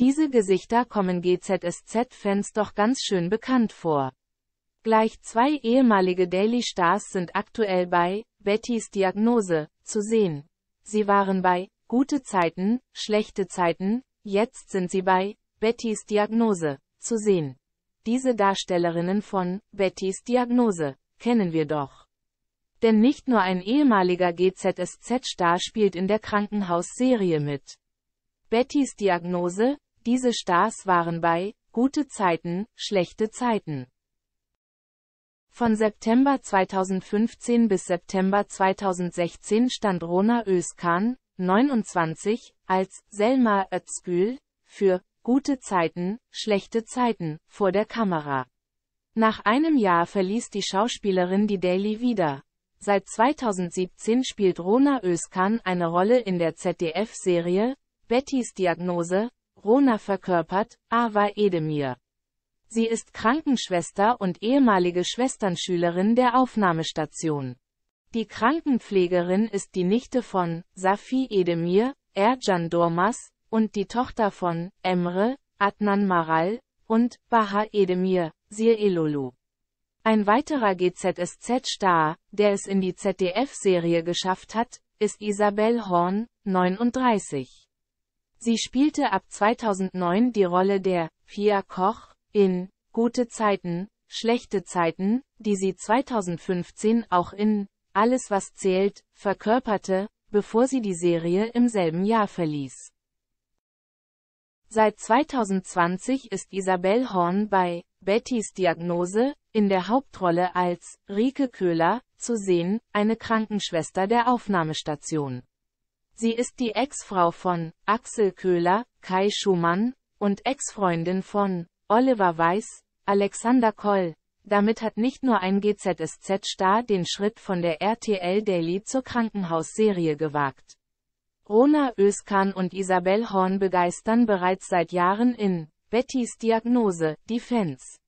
Diese Gesichter kommen GZSZ-Fans doch ganz schön bekannt vor. Gleich zwei ehemalige Daily Stars sind aktuell bei Bettys Diagnose zu sehen. Sie waren bei Gute Zeiten, schlechte Zeiten, jetzt sind sie bei Bettys Diagnose zu sehen. Diese Darstellerinnen von Bettys Diagnose kennen wir doch. Denn nicht nur ein ehemaliger GZSZ-Star spielt in der Krankenhausserie mit. Bettys Diagnose diese Stars waren bei gute Zeiten, schlechte Zeiten. Von September 2015 bis September 2016 stand Rona Özkan, 29, als Selma Özgül für gute Zeiten, schlechte Zeiten vor der Kamera. Nach einem Jahr verließ die Schauspielerin die Daily wieder. Seit 2017 spielt Rona Özkan eine Rolle in der ZDF-Serie Bettys Diagnose, Rona verkörpert, Ava Edemir. Sie ist Krankenschwester und ehemalige Schwesternschülerin der Aufnahmestation. Die Krankenpflegerin ist die Nichte von Safi Edemir, Erjan Dormas, und die Tochter von Emre, Adnan Maral, und Baha Edemir, Sir Elolu. Ein weiterer GZSZ-Star, der es in die ZDF-Serie geschafft hat, ist Isabel Horn, 39. Sie spielte ab 2009 die Rolle der Pia Koch in Gute Zeiten, Schlechte Zeiten, die sie 2015 auch in Alles was zählt verkörperte, bevor sie die Serie im selben Jahr verließ. Seit 2020 ist Isabel Horn bei Bettys Diagnose in der Hauptrolle als Rike Köhler zu sehen, eine Krankenschwester der Aufnahmestation. Sie ist die Ex-Frau von Axel Köhler, Kai Schumann und Ex-Freundin von Oliver Weiß, Alexander Koll. Damit hat nicht nur ein GZSZ-Star den Schritt von der RTL Daily zur Krankenhausserie gewagt. Rona Öskan und Isabel Horn begeistern bereits seit Jahren in Bettys Diagnose die Fans.